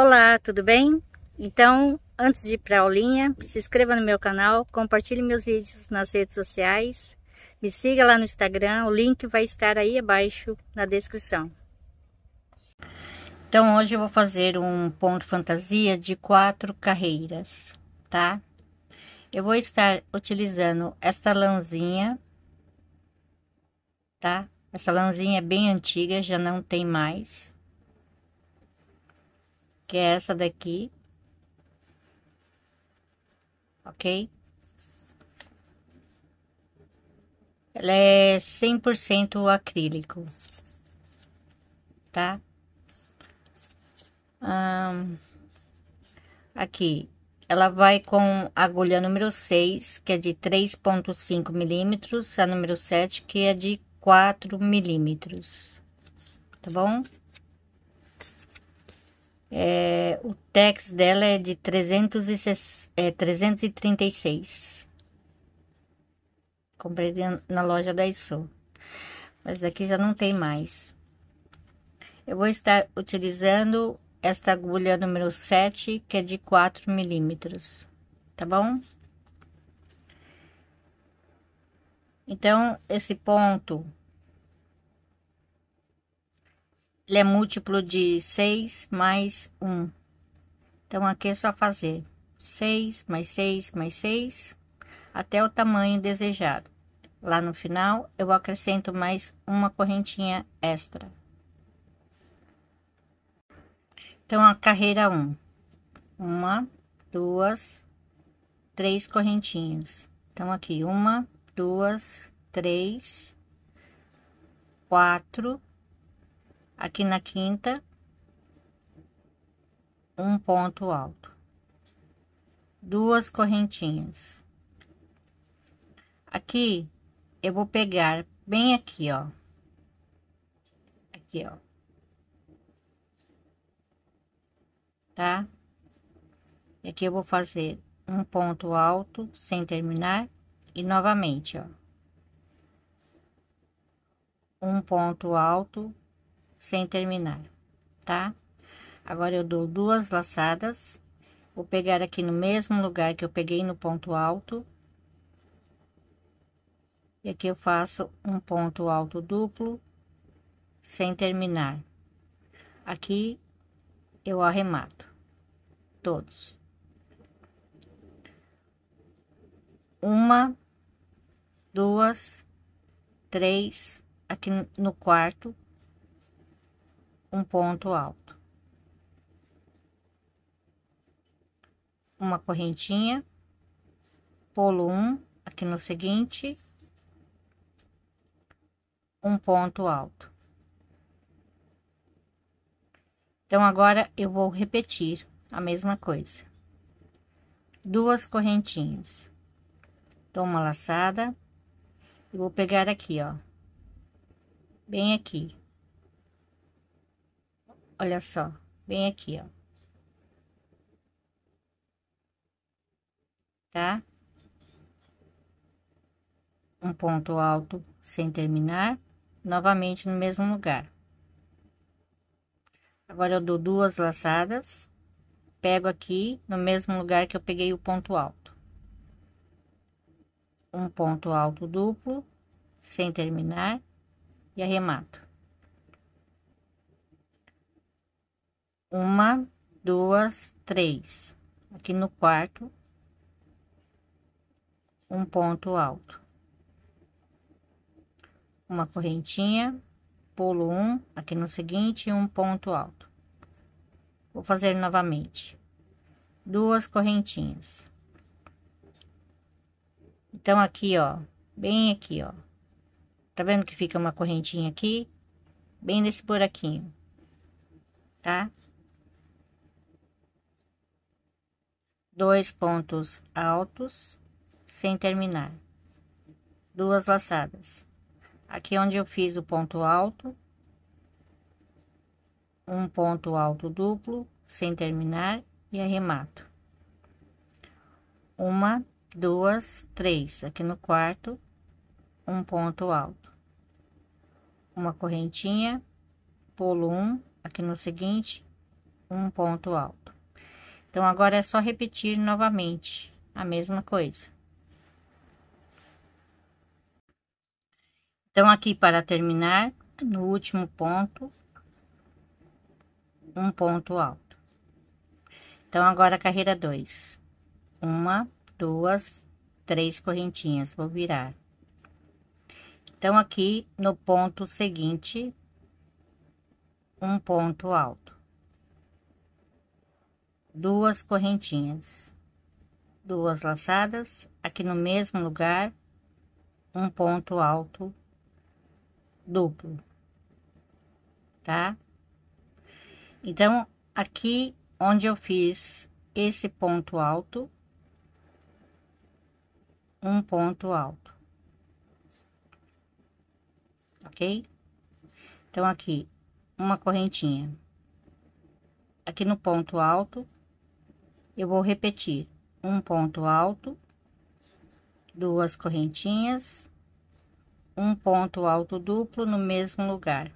Olá, tudo bem? Então, antes de ir para a aulinha, se inscreva no meu canal, compartilhe meus vídeos nas redes sociais, me siga lá no Instagram, o link vai estar aí abaixo na descrição. Então, hoje eu vou fazer um ponto fantasia de quatro carreiras, tá? Eu vou estar utilizando esta lãzinha, tá? Essa lãzinha é bem antiga, já não tem mais que é essa daqui, ok? Ela é 100% acrílico, tá? Um, aqui, ela vai com agulha número 6, que é de 3,5 milímetros, a número 7, que é de 4 milímetros, tá bom? É, o tex dela é de 306, é, 336. Comprei na loja da ISO. Mas daqui já não tem mais. Eu vou estar utilizando esta agulha número 7, que é de 4 milímetros. Tá bom? Então, esse ponto Ele é múltiplo de 6 mais 1. Então, aqui é só fazer 6 mais 6 mais 6 até o tamanho desejado. Lá no final, eu acrescento mais uma correntinha extra. Então, a carreira 1. Uma, duas, três correntinhas. Então, aqui, uma, duas, três, quatro, Aqui na quinta, um ponto alto, duas correntinhas. Aqui, eu vou pegar bem aqui, ó. Aqui, ó. Tá? E aqui eu vou fazer um ponto alto sem terminar e novamente, ó. Um ponto alto sem terminar, tá? Agora, eu dou duas laçadas, vou pegar aqui no mesmo lugar que eu peguei no ponto alto. E aqui eu faço um ponto alto duplo, sem terminar. Aqui, eu arremato todos. Uma, duas, três, aqui no quarto, um ponto alto. Uma correntinha, pulo um aqui no seguinte, um ponto alto. Então, agora eu vou repetir a mesma coisa. Duas correntinhas. Dou uma laçada. E vou pegar aqui, ó. Bem aqui. Olha só, bem aqui, ó. Tá? Um ponto alto sem terminar, novamente no mesmo lugar. Agora, eu dou duas laçadas, pego aqui no mesmo lugar que eu peguei o ponto alto. Um ponto alto duplo, sem terminar, e arremato. Uma, duas, três. Aqui no quarto, um ponto alto. Uma correntinha, pulo um, aqui no seguinte, um ponto alto. Vou fazer novamente. Duas correntinhas. Então, aqui, ó, bem aqui, ó. Tá vendo que fica uma correntinha aqui? Bem nesse buraquinho, tá? dois pontos altos sem terminar, duas laçadas. Aqui é onde eu fiz o ponto alto, um ponto alto duplo sem terminar e arremato. Uma, duas, três, aqui no quarto, um ponto alto. Uma correntinha, pulo um, aqui no seguinte, um ponto alto então, agora é só repetir novamente a mesma coisa. Então, aqui para terminar, no último ponto, um ponto alto. Então, agora carreira 2. Uma, duas, três correntinhas, vou virar. Então, aqui no ponto seguinte, um ponto alto duas correntinhas, duas laçadas, aqui no mesmo lugar, um ponto alto duplo, tá? Então, aqui onde eu fiz esse ponto alto, um ponto alto, ok? Então, aqui, uma correntinha. Aqui no ponto alto, eu vou repetir um ponto alto, duas correntinhas, um ponto alto duplo no mesmo lugar.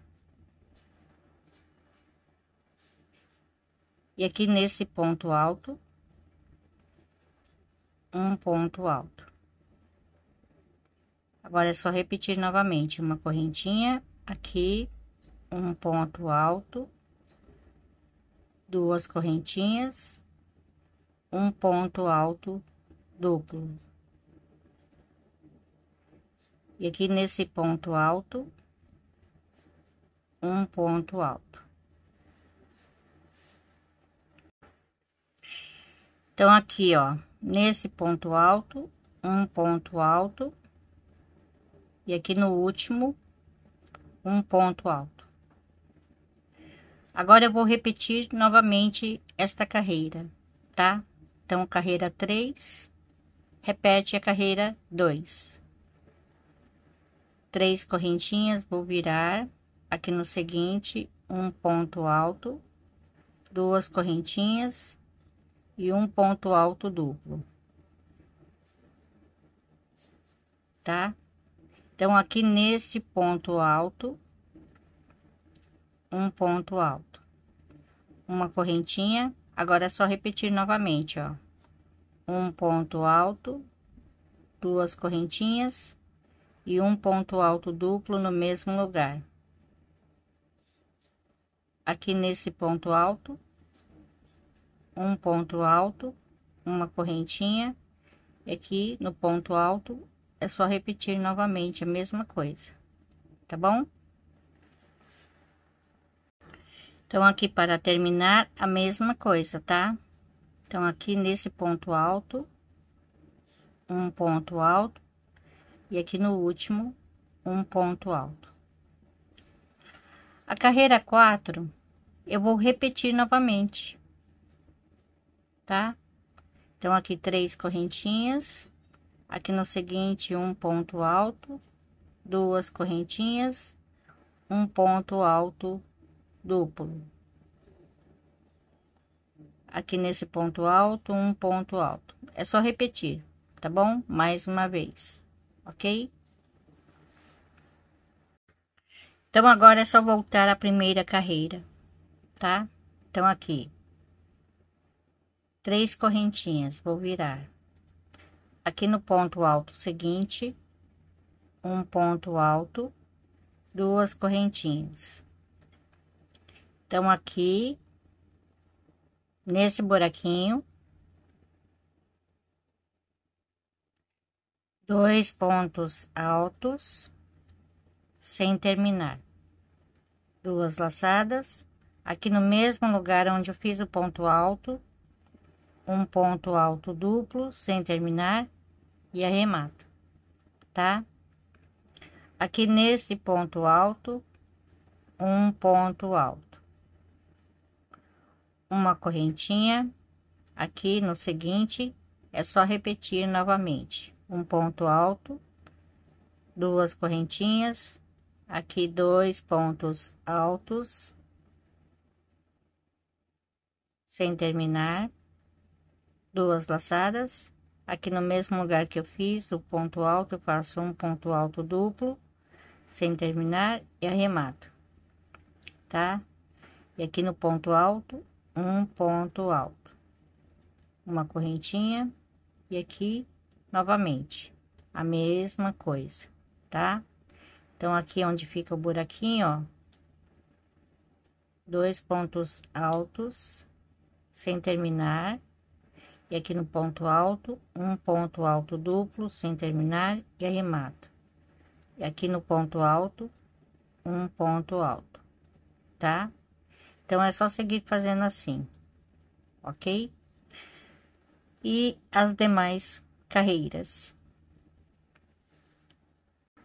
E aqui nesse ponto alto, um ponto alto. Agora, é só repetir novamente uma correntinha aqui, um ponto alto, duas correntinhas, um ponto alto duplo. E aqui nesse ponto alto, um ponto alto. Então, aqui, ó, nesse ponto alto, um ponto alto. E aqui no último, um ponto alto. Agora, eu vou repetir novamente esta carreira, tá? Então, carreira 3, repete a carreira 2. Três correntinhas, vou virar aqui no seguinte, um ponto alto, duas correntinhas e um ponto alto duplo. Tá? Então, aqui nesse ponto alto, um ponto alto, uma correntinha. Agora é só repetir novamente, ó um ponto alto, duas correntinhas e um ponto alto duplo no mesmo lugar. Aqui nesse ponto alto, um ponto alto, uma correntinha, e aqui no ponto alto é só repetir novamente a mesma coisa, tá bom? Então, aqui para terminar, a mesma coisa, tá? Então, aqui nesse ponto alto, um ponto alto, e aqui no último, um ponto alto. A carreira 4, eu vou repetir novamente, tá? Então, aqui três correntinhas, aqui no seguinte, um ponto alto, duas correntinhas, um ponto alto duplo aqui nesse ponto alto, um ponto alto. É só repetir, tá bom? Mais uma vez, ok? Então, agora é só voltar à primeira carreira, tá? Então, aqui, três correntinhas, vou virar. Aqui no ponto alto seguinte, um ponto alto, duas correntinhas. Então, aqui, nesse buraquinho. Dois pontos altos sem terminar. Duas laçadas. Aqui no mesmo lugar onde eu fiz o ponto alto, um ponto alto duplo sem terminar e arremato, tá? Aqui nesse ponto alto, um ponto alto uma correntinha aqui no seguinte é só repetir novamente um ponto alto duas correntinhas aqui dois pontos altos sem terminar duas laçadas aqui no mesmo lugar que eu fiz o ponto alto eu faço um ponto alto duplo sem terminar e arremato tá e aqui no ponto alto um ponto alto, uma correntinha e aqui novamente a mesma coisa, tá? Então, aqui é onde fica o buraquinho, ó, dois pontos altos sem terminar, e aqui no ponto alto, um ponto alto duplo sem terminar e arremato, e aqui no ponto alto, um ponto alto, tá? Então, é só seguir fazendo assim, ok? E as demais carreiras.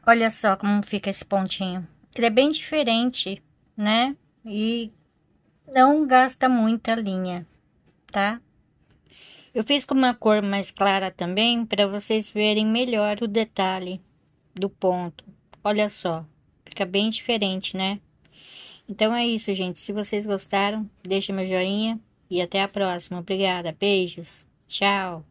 Olha só como fica esse pontinho. Ele é bem diferente, né? E não gasta muita linha, tá? Eu fiz com uma cor mais clara também para vocês verem melhor o detalhe do ponto. Olha só, fica bem diferente, né? Então é isso, gente. Se vocês gostaram, deixa meu joinha e até a próxima. Obrigada. Beijos. Tchau.